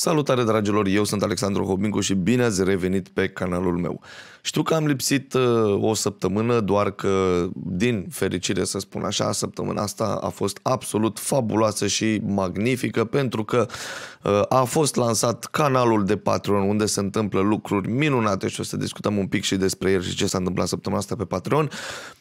Salutare dragilor, eu sunt Alexandru Hobincu și bine ați revenit pe canalul meu. Știu că am lipsit uh, o săptămână, doar că, din fericire să spun așa, săptămâna asta a fost absolut fabuloasă și magnifică pentru că uh, a fost lansat canalul de Patreon unde se întâmplă lucruri minunate și o să discutăm un pic și despre el și ce s-a întâmplat săptămâna asta pe Patreon.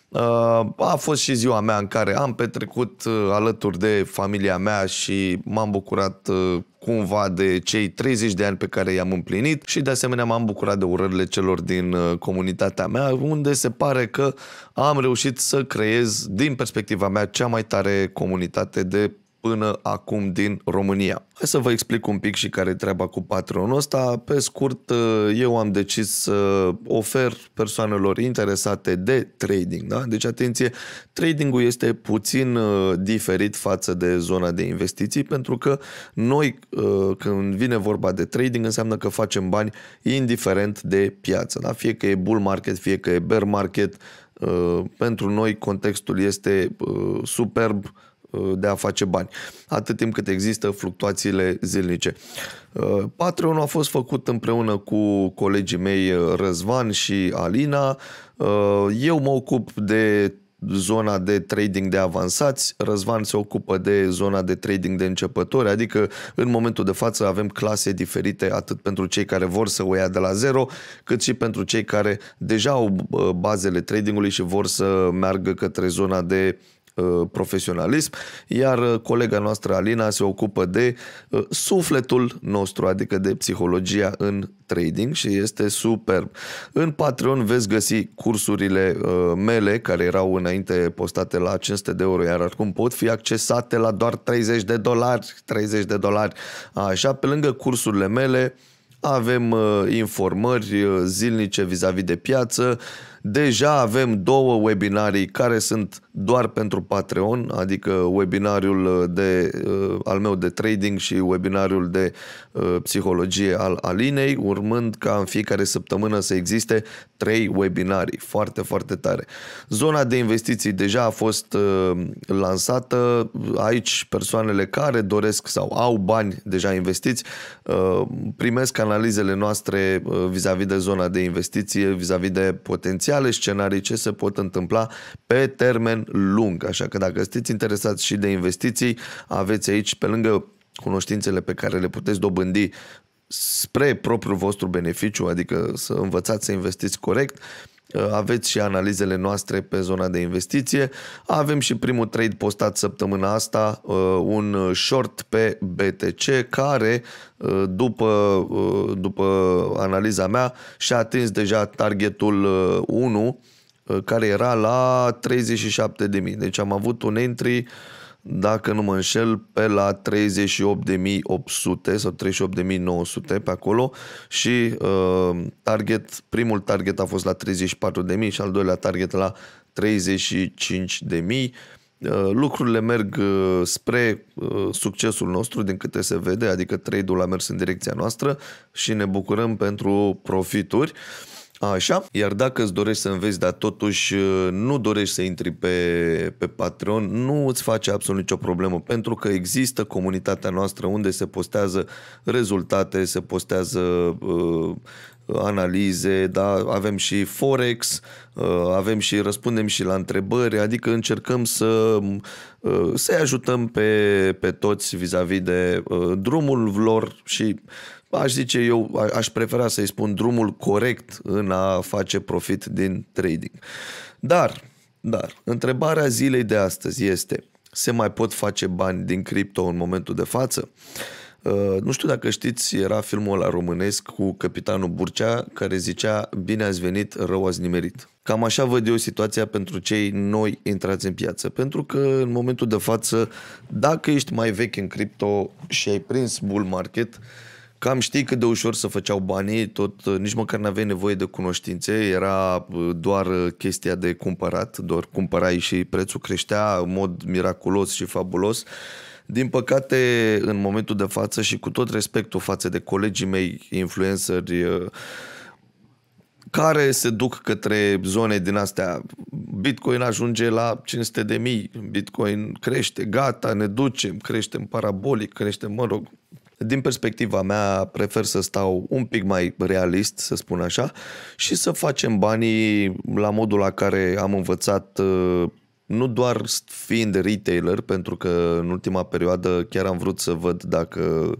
Uh, a fost și ziua mea în care am petrecut uh, alături de familia mea și m-am bucurat uh, cumva de cei 30 de ani pe care i-am împlinit și de asemenea m-am bucurat de urările celor din comunitatea mea, unde se pare că am reușit să creez, din perspectiva mea, cea mai tare comunitate de până acum din România. Hai să vă explic un pic și care e treaba cu patronul ăsta. Pe scurt, eh, eu am decis să ofer persoanelor interesate de trading. Da? Deci, atenție, tradingul este puțin eh, diferit față de zona de investiții pentru că noi, eh, când vine vorba de trading, înseamnă că facem bani indiferent de piață. Da? Fie că e bull market, fie că e bear market, pentru noi contextul este superb Uh, de a face bani, atât timp cât există fluctuațiile zilnice. Uh, Patreon a fost făcut împreună cu colegii mei uh, Răzvan și Alina. Eu mă ocup de zona de trading de avansați, Răzvan se ocupă de zona de trading de începători, adică în momentul de față avem clase diferite atât pentru cei care vor să o ia de la zero, cât și pentru cei care deja au bazele tradingului și vor să meargă către zona de uh, Uh, profesionalism, iar uh, colega noastră Alina se ocupă de uh, sufletul nostru, adică de psihologia în trading și este superb. În Patreon veți găsi cursurile mele care erau înainte postate la 500 de euro, iar acum pot fi accesate la doar 30 de dolari, 30 de dolari. Așa, pe lângă cursurile mele, avem informări zilnice vis-a-vis de piață, deja avem două webinarii care sunt doar pentru Patreon, adică webinariul de, uh, al meu de trading și webinariul de uh, psihologie al Alinei, urmând ca în fiecare săptămână să existe trei webinari foarte, foarte tare. Zona de investiții deja a fost uh, lansată, aici persoanele care doresc sau au bani deja investiți primesc analizele noastre vis-a-vis de zona de investiție, vis-a-vis de potențiale scenarii ce se pot întâmpla pe termen lung, așa că dacă sunteți interesați și de investiții, aveți aici pe lângă cunoștințele pe care le puteți dobândi spre propriul vostru beneficiu, adică să învățați să investiți corect, aveți și analizele noastre pe zona de investiție. Avem și primul trade postat săptămâna asta, uh, un short pe BTC care uh, după, uh, după analiza mea și-a atins deja targetul 1 Eh, care era la 37.000. Deci am avut un entry, dacă nu mă înșel, pe la 38.800 sau 38.900 pe acolo și uh, target, primul target a fost la 34.000 și al doilea target la 35.000 eh, lucrurile merg spre succesul nostru din câte se vede, adică trade-ul a mers în direcția noastră și ne bucurăm pentru profituri. Așa, iar dacă îți dorești să înveți, dar totuși uh, nu dorești să intri pe, pe Patreon, nu îți face absolut nicio problemă, pentru că există comunitatea noastră unde se postează rezultate, se postează uh, analize, da? avem și Forex, Uh, avem și răspundem și la întrebări, adică încercăm să uh, să ajutăm pe, pe toți vis-a-vis de uh, drumul lor și aș zice eu, aș prefera să-i spun drumul corect în a face profit din trading. Dar, dar, întrebarea zilei de astăzi este, se mai pot face bani din cripto în momentul de față? Uh, Uh, nu știu dacă știți, era filmul ăla românesc cu capitanul Burcea care zicea bine ați venit, rău ați nimerit. Cam așa văd eu situația pentru cei noi intrați în piață, pentru că în momentul de față, dacă ești mai vechi în cripto și ai prins bull market, cam știi cât de ușor să făceau banii, tot uh, nici măcar nu aveai nevoie de cunoștințe, era uh, doar chestia de cumpărat, doar cumpărai și prețul creștea în mod miraculos și fabulos. Uh, din păcate, în momentul de față și cu tot respectul față de colegii mei influenceri uh, care se duc către zone din astea. Bitcoin ajunge la 500 de mii, Bitcoin crește, gata, ne ducem, creștem parabolic, creștem, mă rog, din perspectiva mea, prefer să stau un pic mai realist, să spun așa, și să facem banii la modul la care am învățat uh, nu doar fiind retailer, pentru că în ultima perioadă chiar am vrut să văd dacă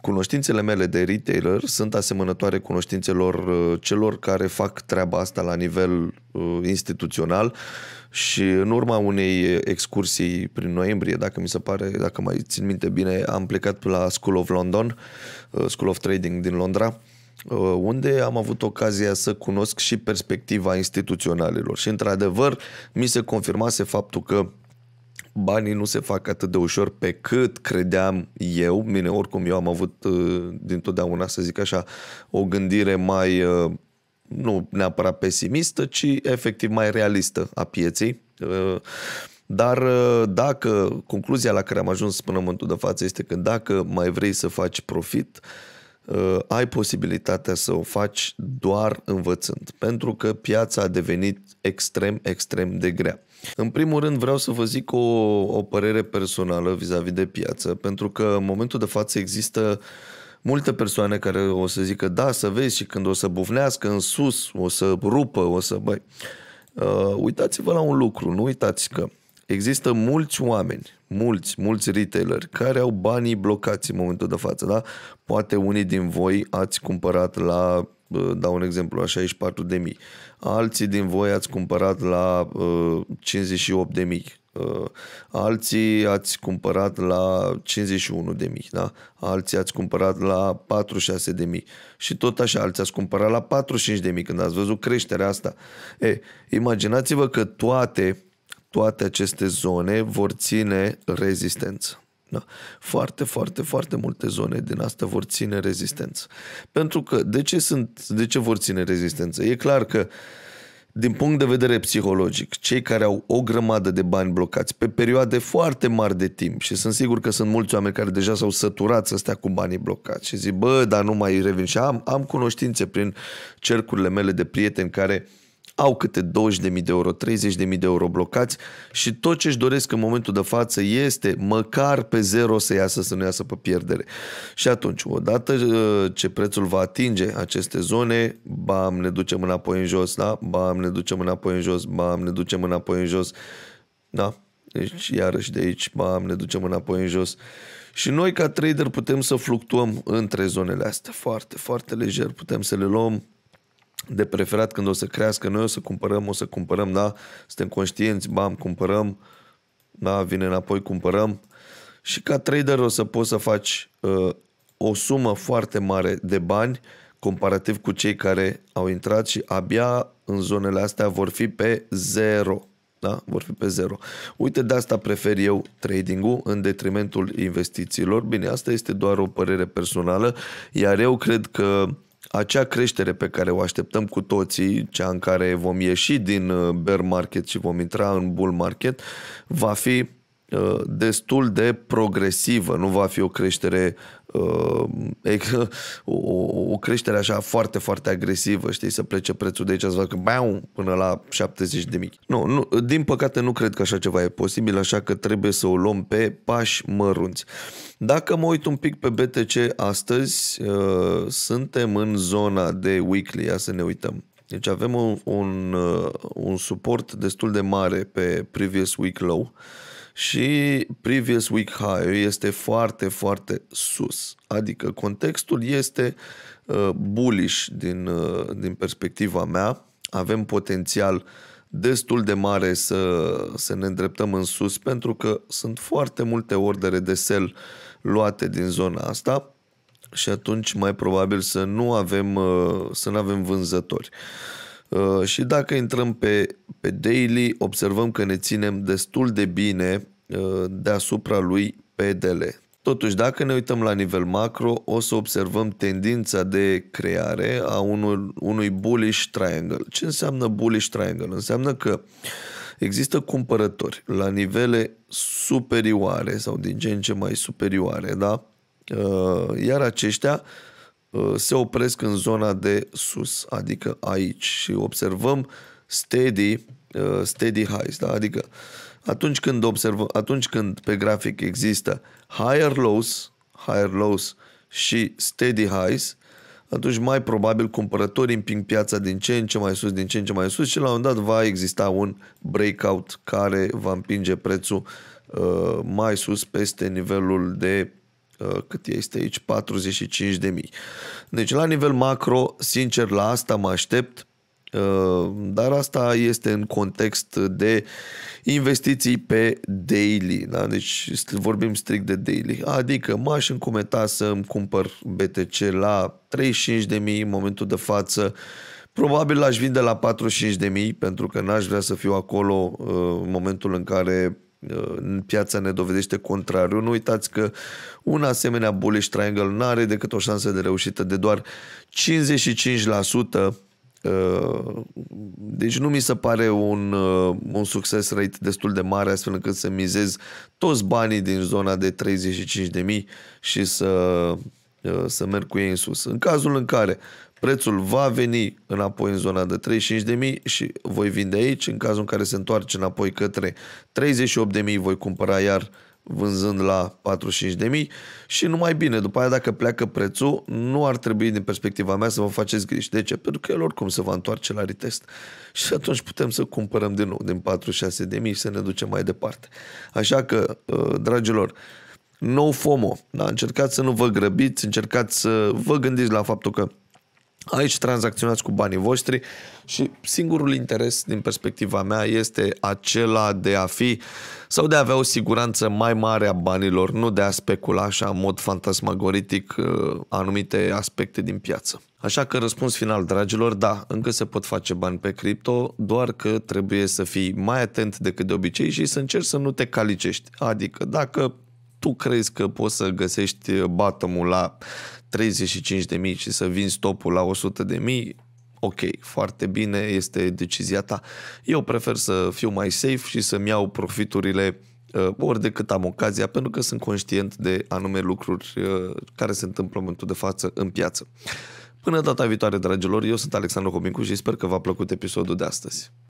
cunoștințele mele de retailer sunt asemănătoare cunoștințelor uh, celor care fac treaba asta la nivel uh, instituțional și în urma unei excursii prin noiembrie, dacă mi se pare, dacă mai țin minte bine, am plecat la School of London, uh, School of Trading din Londra Uh, unde am avut ocazia să cunosc și perspectiva instituționalilor. Și, într-adevăr, mi se confirmase faptul că banii nu se fac atât de ușor pe cât credeam eu. Mine oricum eu am avut uh, din totdeauna, să zic așa, o gândire mai, uh, nu neapărat pesimistă, ci efectiv mai realistă a pieței. Dar dacă concluzia la care am ajuns până în momentul de față este că dacă mai vrei să faci profit, uh, uh, ai posibilitatea să o faci doar învățând, pentru că piața a devenit extrem, extrem de grea. În primul rând vreau să vă zic o, o părere personală vis-a-vis de piață, pentru că în momentul de față există multe persoane care o să zică da, să vezi și când o să bufnească în sus, o să rupă, o să... Băi, uh, uitați-vă la un lucru, nu uitați că există mulți oameni, mulți, mulți retaileri care au banii blocați în momentul de față, da? Poate unii din voi ați cumpărat la dau un exemplu, la 64 de mii. Alții din voi ați cumpărat la uh, 58 de mii. Uh, alții ați cumpărat la 51 de mii, da? Alții ați cumpărat la 46 de mii. Și tot așa, alții ați cumpărat la 45 de mii când ați văzut creșterea asta. E, imaginați-vă că toate toate aceste zone vor ține rezistență. Da. Foarte, foarte, foarte multe zone din asta vor ține rezistență. Pentru că de ce, sunt, de ce vor ține rezistență? E clar că din punct de vedere psihologic, cei care au o grămadă de bani blocați pe perioade foarte mari de timp și sunt sigur că sunt mulți oameni care deja s-au săturat să stea cu banii blocați și zic, bă, dar nu mai revin. Și am, am cunoștințe prin cercurile mele de prieteni care uh, au câte 20.000 de euro, 30.000 de euro blocați și tot ce își doresc în momentul de față este măcar pe zero să iasă, să nu iasă pe pierdere. Și atunci, odată uh, ce prețul va atinge aceste zone, bam, ne ducem înapoi în jos, da? Bam, ne ducem înapoi în jos, bam, ne ducem înapoi în jos, da? Deci, iarăși de aici, bam, ne ducem înapoi în jos. Și noi, ca trader, putem să fluctuăm între zonele astea. Foarte, foarte lejer putem să le luăm de preferat când o să crească, noi o să cumpărăm, o să cumpărăm, da? Suntem conștienți, bam, cumpărăm, da, vine înapoi, cumpărăm. Și ca trader o să poți să faci uh, o sumă foarte mare de bani comparativ cu cei care au intrat și abia în zonele astea vor fi pe zero. Da? Vor fi pe zero. Uite, de asta prefer eu trading-ul în detrimentul investițiilor. Bine, asta este doar o părere personală, iar eu cred că acea creștere pe care o așteptăm cu toții, cea în care vom ieși din uh, bear market și vom intra în bull market, va fi Uh, destul de progresivă, nu va fi o creștere uh, o, o creștere așa foarte, foarte agresivă, știi, să plece prețul de aici, să facă bau până la 70 de mii. Nu, nu, din păcate nu cred că așa ceva e posibil, așa că trebuie să o luăm pe pași mărunți. Dacă mă uit un pic pe BTC astăzi, uh, suntem în zona de weekly, ia să ne uităm. Deci avem un, un, uh, un suport destul de mare pe previous week low. Uh, și previous week high este foarte, foarte sus. Adică contextul este uh, bullish din, uh, din perspectiva mea. Avem potențial destul de mare să, să ne îndreptăm în sus pentru că sunt foarte multe ordere de sell luate din zona asta și atunci mai probabil să nu avem, uh, să nu avem vânzători. Uh, Uh, și dacă intrăm pe, pe daily, observăm că ne ținem destul de bine uh, deasupra lui PDL. Totuși, dacă ne uităm la nivel macro, o să observăm tendința de creare a unui, unui bullish triangle. Ce înseamnă bullish triangle? Înseamnă că există cumpărători la nivele superioare sau din ce în ce mai superioare, da? Uh, iar aceștia Uh, se opresc în zona de sus, adică aici și observăm steady, uh, steady highs, da? adică atunci când, observăm, atunci când pe grafic există higher lows, higher lows și steady highs, atunci mai probabil cumpărătorii împing piața din ce în ce mai sus, din ce în ce mai sus și la un dat va exista un breakout care va împinge prețul uh, mai sus peste nivelul de Uh, cât este aici, 45 de mii. Deci la nivel macro, sincer, la asta mă aștept, uh, dar asta este în context de investiții pe daily, da? deci vorbim strict de daily, adică m-aș încumeta să îmi cumpăr BTC la 35 de mii în momentul de față, Probabil l-aș vinde la 45 de mii pentru că n-aș vrea să fiu acolo uh, în momentul în care piața ne dovedește contrariu. Nu uitați că un asemenea bullish triangle nu are decât o șansă de reușită de doar 55%. Uh, deci nu mi se pare un, uh, un succes rate destul de mare astfel încât să mizez toți banii din zona de 35.000 și să, uh, să merg cu ei în sus. În cazul în care prețul va veni înapoi în zona de 35.000 și voi vinde aici, în cazul în care se întoarce înapoi către 38.000 voi cumpăra iar vânzând la 45.000 și numai bine, după aia dacă pleacă prețul, nu ar trebui din perspectiva mea să vă faceți griji. De ce? Pentru că el oricum se va întoarce la retest și atunci putem să cumpărăm din nou din 46.000 și să ne ducem mai departe. Așa că, ă, dragilor, no FOMO, da? încercați să nu vă grăbiți, încercați să vă gândiți la faptul că Aici tranzacționați cu banii voștri și singurul interes din perspectiva mea este acela de a fi sau de a avea o siguranță mai mare a banilor, nu de a specula așa în mod fantasmagoritic uh, anumite aspecte din piață. Așa că răspuns final, dragilor, da, încă se pot face bani pe cripto, doar că trebuie să fii mai atent decât de obicei și să încerci să nu te calicești. Adică dacă tu crezi că poți să găsești bottom la 35.000 și să vinzi topul la 100.000, ok, foarte bine, este decizia ta. Eu prefer să fiu mai safe și să-mi iau profiturile uh, ori de cât am ocazia, pentru că sunt conștient de anume lucruri uh, care se întâmplă în momentul de față în piață. Până data viitoare, dragilor, eu sunt Alexandru Comincu și sper că v-a plăcut episodul de astăzi.